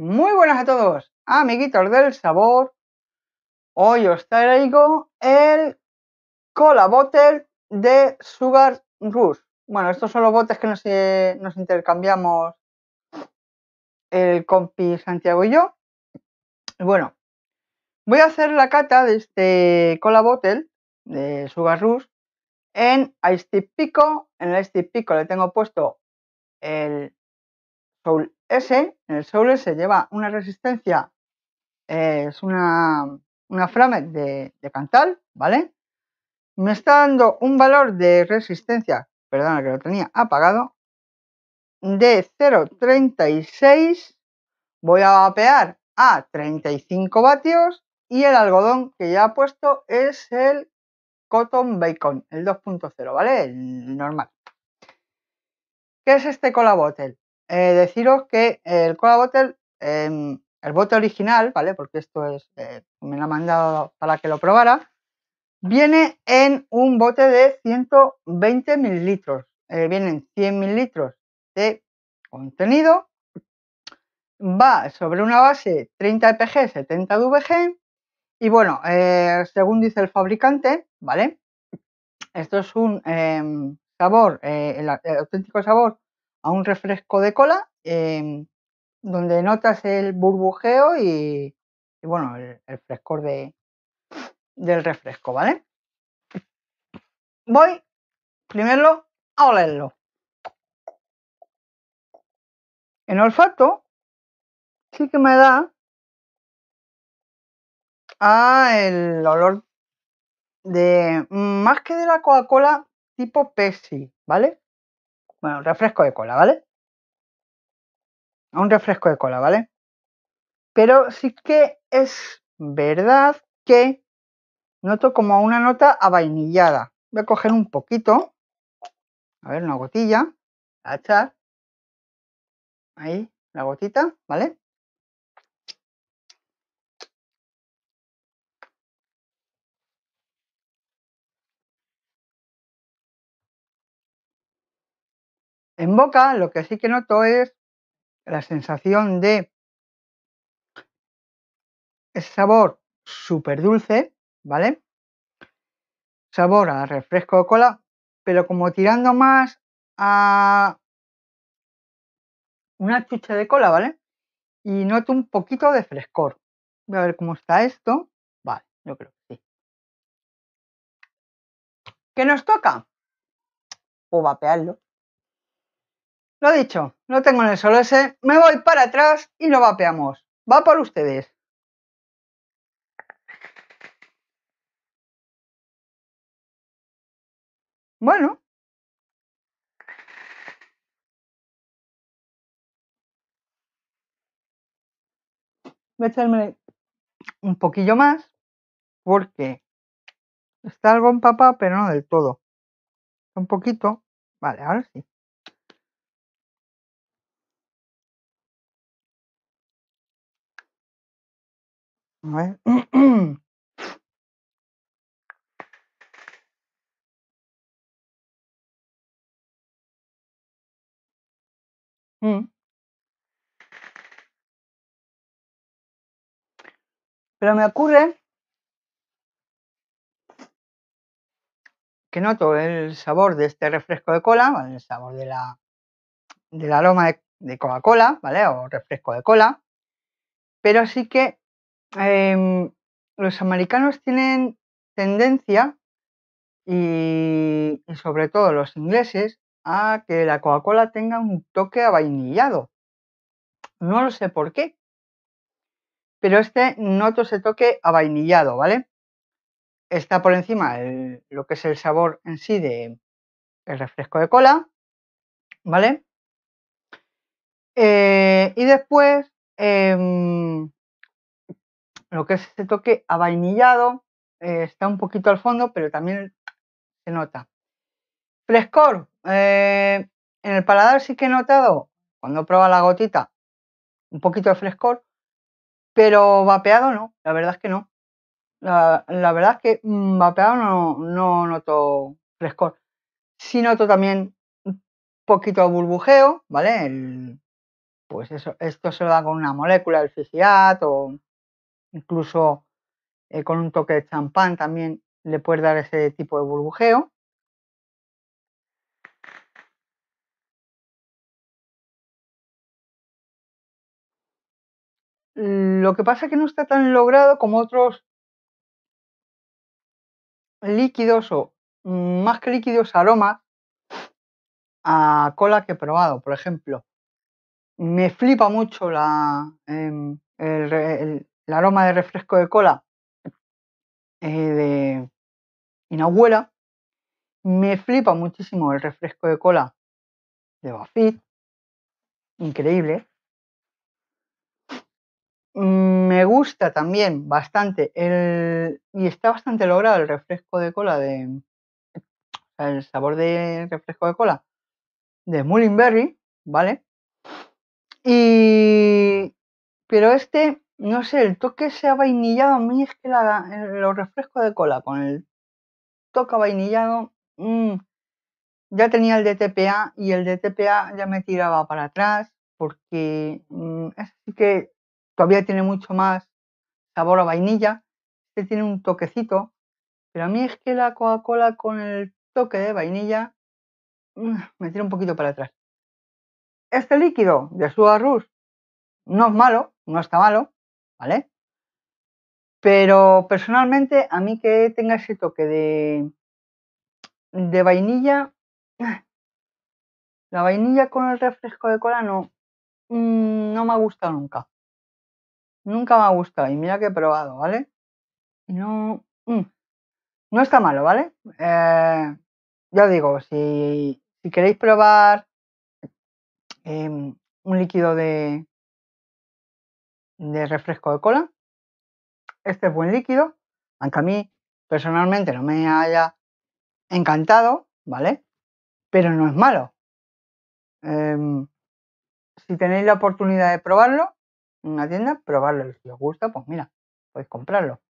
Muy buenas a todos, amiguitos del sabor. Hoy os traigo el Cola Bottle de Sugar Rush. Bueno, estos son los botes que nos, eh, intercambiamos el compi Santiago y yo. Bueno, voy a hacer la cata de este Cola Bottle de Sugar Rush en Ice Pico. En el Ice Pico le tengo puesto el Soul S, en el sol se lleva una resistencia, eh, es una, frame de, Cantal, ¿vale? Me está dando un valor de resistencia, perdona que lo tenía apagado, de 0,36. Voy a vapear a 35 vatios y el algodón que ya ha puesto es el Cotton Bacon, el 2.0, ¿vale? El normal. ¿Qué es este colabotel? Eh, deciros que el Cola Bottle, em, el bote original, ¿vale? Porque esto es, eh, me lo ha mandado para que lo probara, viene en un bote de 120 mililitros. Eh, vienen 100 mililitros de contenido. Va sobre una base 30 EPG, 70 VG. Y bueno, según dice el fabricante, ¿vale? Esto es un em, sabor, el auténtico sabor un refresco de cola em, donde notas el burbujeo y, bueno, el, frescor de, del refresco, ¿vale? Voy primero a olerlo. En olfato sí que me da a el olor de más que de la Coca-Cola tipo Pepsi, ¿vale? Bueno, un refresco de cola, ¿vale? Un refresco de cola, ¿vale? Pero sí que es verdad que noto como una nota avainillada. Voy a coger un poquito. A ver, una gotilla. A Ahí, la gotita, ¿vale? En boca lo que sí que noto es la sensación de sabor súper dulce, ¿vale? Sabor a refresco de cola, pero como tirando más a una chucha de cola, ¿vale? Y noto un poquito de frescor. Voy a ver cómo está esto. Vale, yo creo que sí. ¿Qué nos toca? O pues vapearlo. Lo dicho, lo tengo en el solo ese, me voy para atrás y lo vapeamos. Va por ustedes. Bueno. Voy a echarme un poquillo más porque está algo empapado, pero no del todo. Un poquito. Vale, ahora sí. Mm. Pero me ocurre que noto el sabor de este refresco de cola, el sabor de la, del aroma de, de Coca-Cola, ¿vale? O refresco de cola, pero sí que Em, los americanos tienen tendencia, y, sobre todo los ingleses, a que la Coca-Cola tenga un toque avainillado. No lo sé por qué, pero este noto se toque avainillado, ¿vale? Está por encima lo que es el sabor en sí de el refresco de cola, ¿vale? Eh, y después em, lo que es toque avainillado, eh, está un poquito al fondo, pero también se nota. Frescor, eh, en el paladar sí que he notado, cuando prueba la gotita, un poquito de frescor, pero vapeado no, la verdad es que no. La, verdad es que mm, vapeado no, no noto frescor. Sí noto también un poquito de burbujeo, ¿vale? pues eso, esto se lo da con una molécula, del fisiat o incluso eh, con un toque de champán también le puedes dar ese tipo de burbujeo. Lo que pasa es que no está tan logrado como otros líquidos o mm, más que líquidos aromas a cola que he probado. Por ejemplo, me flipa mucho la, em, el, el aroma de refresco de cola de Inabuela. Me flipa muchísimo el refresco de cola de Bafit. Increíble. Mm, me gusta también bastante el. Y está bastante logrado el refresco de cola de. El sabor de refresco de cola de Mullinberry, ¿vale? Y. Pero este no sé, el toque sea vainillado, a mí es que eh, los refrescos de cola con el toque vainillado, mm, ya tenía el de y el de ya me tiraba para atrás porque mm, es que todavía tiene mucho más sabor a vainilla, que este tiene un toquecito, pero a mí es que la Coca-Cola con el toque de vainilla mm, me tira un poquito para atrás. Este líquido de su no es malo, no está malo, ¿vale? Pero personalmente, a mí que tenga ese toque de, de vainilla, la vainilla con el refresco de cola no, mm, me ha gustado nunca. Nunca me ha gustado. Y mira que he probado, ¿vale? No, mm, no está malo, ¿vale? Eh, ya digo, si, queréis probar em, un líquido de, de refresco de cola. Este es buen líquido, aunque a mí personalmente no me haya encantado, ¿vale? Pero no es malo. Em, si tenéis la oportunidad de probarlo en una tienda, probarlo. si os gusta, pues mira, podéis comprarlo.